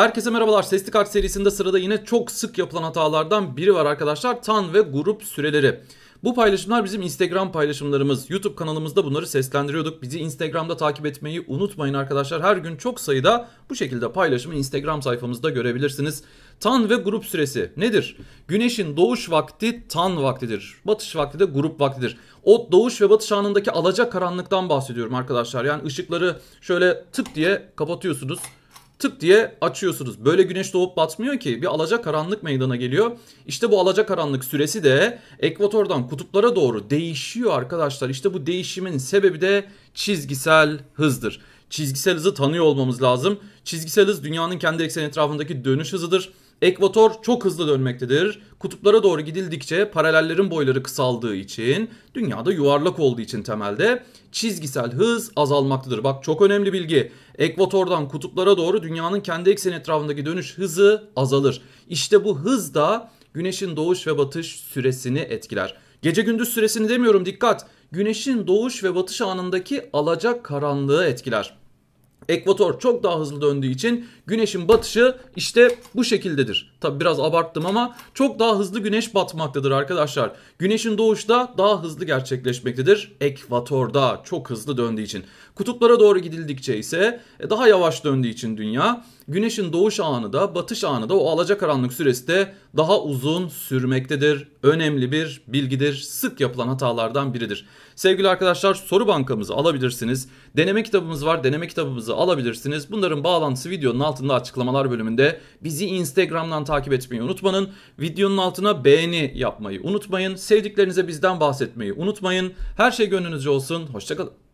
Herkese merhabalar. Sesli kart serisinde sırada yine çok sık yapılan hatalardan biri var arkadaşlar. Tan ve grup süreleri. Bu paylaşımlar bizim Instagram paylaşımlarımız. YouTube kanalımızda bunları seslendiriyorduk. Bizi Instagram'da takip etmeyi unutmayın arkadaşlar. Her gün çok sayıda bu şekilde paylaşımı Instagram sayfamızda görebilirsiniz. Tan ve grup süresi nedir? Güneşin doğuş vakti tan vaktidir. Batış vakti de grup vaktidir. O doğuş ve batış anındaki alacak karanlıktan bahsediyorum arkadaşlar. Yani ışıkları şöyle tık diye kapatıyorsunuz tık diye açıyorsunuz. Böyle güneş doğup batmıyor ki bir alacak karanlık meydana geliyor. İşte bu alacak karanlık süresi de ekvatordan kutuplara doğru değişiyor arkadaşlar. İşte bu değişimin sebebi de çizgisel hızdır. Çizgisel hızı tanıyor olmamız lazım. Çizgisel hız dünyanın kendi ekseni etrafındaki dönüş hızıdır. Ekvator çok hızlı dönmektedir. Kutuplara doğru gidildikçe paralellerin boyları kısaldığı için, dünyada yuvarlak olduğu için temelde çizgisel hız azalmaktadır. Bak çok önemli bilgi. Ekvatordan kutuplara doğru dünyanın kendi ekseni etrafındaki dönüş hızı azalır. İşte bu hız da güneşin doğuş ve batış süresini etkiler. Gece gündüz süresini demiyorum dikkat. Güneşin doğuş ve batış anındaki alacak karanlığı etkiler. Ekvator çok daha hızlı döndüğü için güneşin batışı işte bu şekildedir. Tabi biraz abarttım ama çok daha hızlı güneş batmaktadır arkadaşlar. Güneşin da daha hızlı gerçekleşmektedir. Ekvatorda çok hızlı döndüğü için. Kutuplara doğru gidildikçe ise e, daha yavaş döndüğü için dünya güneşin doğuş anı da batış anı da o alacakaranlık süresi de daha uzun sürmektedir. Önemli bir bilgidir. Sık yapılan hatalardan biridir. Sevgili arkadaşlar soru bankamızı alabilirsiniz. Deneme kitabımız var. Deneme kitabımızı alabilirsiniz. Bunların bağlantısı videonun altında açıklamalar bölümünde. Bizi Instagram'dan takip etmeyi unutmayın. Videonun altına beğeni yapmayı unutmayın. Sevdiklerinize bizden bahsetmeyi unutmayın. Her şey gönlünüzce olsun. Hoşçakalın.